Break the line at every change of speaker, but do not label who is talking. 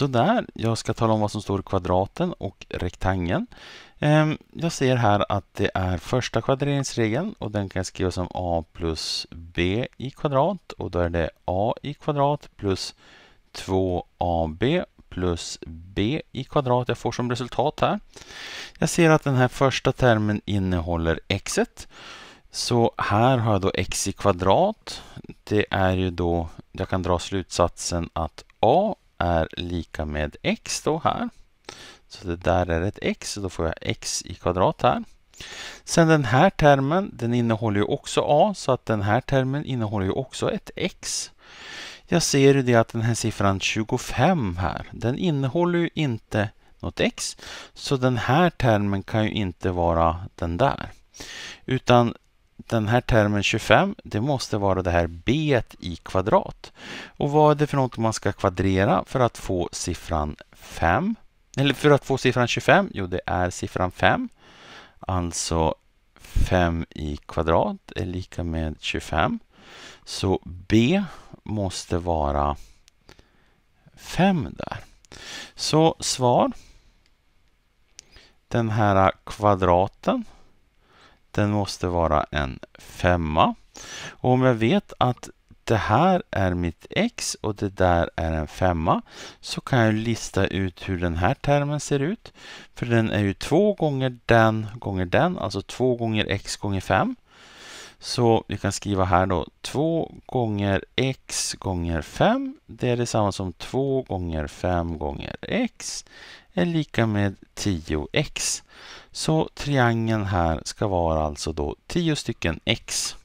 Sådär, jag ska tala om vad som står i kvadraten och rektangeln. Ehm, jag ser här att det är första kvadreringsregeln och den kan jag skriva som a plus b i kvadrat och då är det a i kvadrat plus 2ab plus b i kvadrat jag får som resultat här. Jag ser att den här första termen innehåller x. Så här har jag då x i kvadrat. Det är ju då, jag kan dra slutsatsen att a är lika med x då här. Så det där är ett x, så då får jag x i kvadrat här. Sen den här termen, den innehåller ju också a, så att den här termen innehåller ju också ett x. Jag ser ju det att den här siffran 25 här, den innehåller ju inte något x, så den här termen kan ju inte vara den där. Utan den här termen 25, det måste vara det här b i kvadrat. Och vad är det för något man ska kvadrera för att få siffran 5? Eller för att få siffran 25? Jo, det är siffran 5. Alltså 5 i kvadrat är lika med 25. Så b måste vara 5 där. Så svar. Den här kvadraten den måste vara en femma. Och om jag vet att det här är mitt x och det där är en femma så kan jag lista ut hur den här termen ser ut. För den är ju två gånger den gånger den, alltså två gånger x gånger fem. Så vi kan skriva här då 2 gånger x gånger 5. Det är detsamma som 2 gånger 5 gånger x är lika med 10x. Så triangeln här ska vara alltså då 10 stycken x.